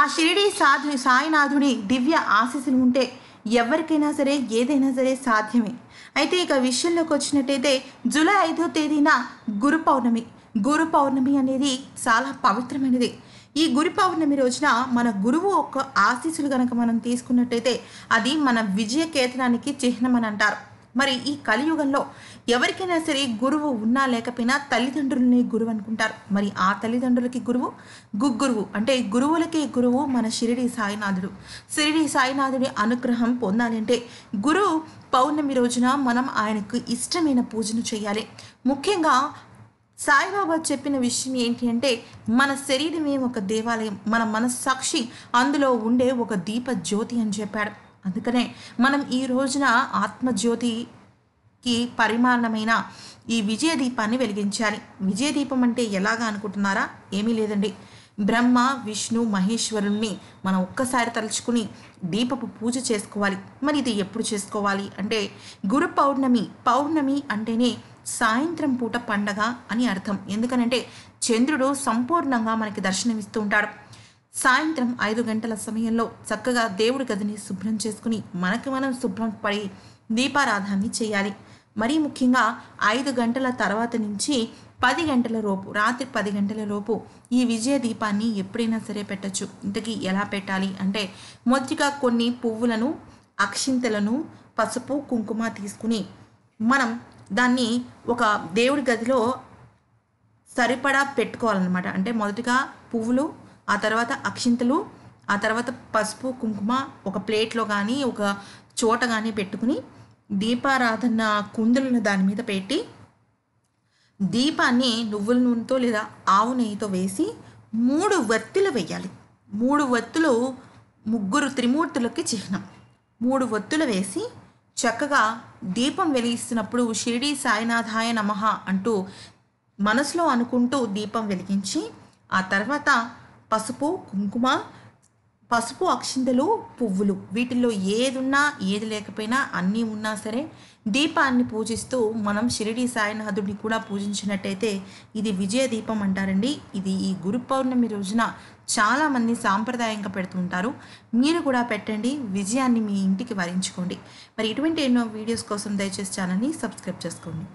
ఆ షిరిడి సాధు సాయినాథుడి దివ్య ఆశీస్సులు ఉంటే ఎవరికైనా సరే ఏదైనా సరే సాధ్యమే అయితే ఇక విషయంలోకి వచ్చినట్టయితే జూలై ఐదో తేదీన గురు పౌర్ణమి గురు పౌర్ణమి అనేది చాలా పవిత్రమైనది ఈ గురు పౌర్ణమి రోజున మన గురువు యొక్క ఆశీస్సులు కనుక మనం తీసుకున్నట్టయితే అది మన విజయ కేతనానికి చిహ్నం అని అంటారు మరి ఈ కలియుగంలో ఎవరికైనా సరే గురువు ఉన్నా లేకపోయినా తల్లిదండ్రులని గురువు అనుకుంటారు మరి ఆ తల్లిదండ్రులకి గురువు గుగ్గురువు అంటే గురువులకి గురువు మన షిరిడి సాయినాథుడు షిరిడి సాయినాథుడి అనుగ్రహం పొందాలంటే గురువు పౌర్ణమి రోజున మనం ఆయనకు ఇష్టమైన పూజను చేయాలి ముఖ్యంగా సాయిబాబా చెప్పిన విషయం ఏంటి అంటే మన శరీరమే ఒక దేవాలయం మన మనస్సాక్షి అందులో ఉండే ఒక దీప జ్యోతి అని చెప్పాడు అందుకనే మనం ఈ రోజున ఆత్మజ్యోతికి పరిమాణమైన ఈ విజయ దీపాన్ని వెలిగించాలి విజయ దీపం అంటే ఎలాగా అనుకుంటున్నారా ఏమీ లేదండి బ్రహ్మ విష్ణు మహేశ్వరుణ్ణి మనం ఒక్కసారి తలుచుకుని దీపపు పూజ చేసుకోవాలి మరి ఇది ఎప్పుడు చేసుకోవాలి అంటే గురు పౌర్ణమి పౌర్ణమి అంటేనే సాయంత్రం పూట పండగ అని అర్థం ఎందుకనంటే చంద్రుడు సంపూర్ణంగా మనకి దర్శనమిస్తూ ఉంటాడు సాయంత్రం ఐదు గంటల సమయంలో చక్కగా దేవుడి గదిని శుభ్రం చేసుకుని మనకి మనం శుభ్రం పడి దీపారాధాన్ని చేయాలి మరీ ముఖ్యంగా ఐదు గంటల తర్వాత నుంచి పది గంటల లోపు రాత్రి పది గంటల లోపు ఈ విజయ దీపాన్ని ఎప్పుడైనా సరే పెట్టచ్చు ఇంతకీ ఎలా పెట్టాలి అంటే మొదటిగా కొన్ని పువ్వులను అక్షింతలను పసుపు కుంకుమ తీసుకుని మనం దాన్ని ఒక దేవుడి గదిలో సరిపడా పెట్టుకోవాలన్నమాట అంటే మొదటిగా పువ్వులు ఆ తర్వాత అక్షింతలు ఆ తర్వాత పసుపు కుంకుమ ఒక ప్లేట్లో కానీ ఒక చోట కానీ పెట్టుకుని దీపారాధన కుందులను దాని మీద పెట్టి దీపాన్ని నువ్వుల నూనెతో లేదా ఆవు నెయ్యితో వేసి మూడు వత్తులు వేయాలి మూడు వత్తులు ముగ్గురు త్రిమూర్తులకి చిహ్నం మూడు వత్తులు వేసి చక్కగా దీపం వెలిగిస్తున్నప్పుడు షిరిడి సాయినాథాయ నమ అంటూ మనసులో అనుకుంటూ దీపం వెలిగించి ఆ తర్వాత పసుపు కుంకుమ పసుపు అక్షింతలు పువ్వులు వీటిల్లో ఏది ఉన్నా ఏది లేకపోయినా అన్నీ ఉన్నా సరే దీపాన్ని పూజిస్తూ మనం షిరిడి సాయినాథుడిని కూడా పూజించినట్టయితే ఇది విజయ దీపం అంటారండి ఇది ఈ గురు పౌర్ణమి రోజున చాలామంది సాంప్రదాయంగా పెడుతుంటారు మీరు కూడా పెట్టండి విజయాన్ని మీ ఇంటికి వరించుకోండి మరి ఇటువంటి ఎన్నో వీడియోస్ కోసం దయచేసి ఛానల్ని సబ్స్క్రైబ్ చేసుకోండి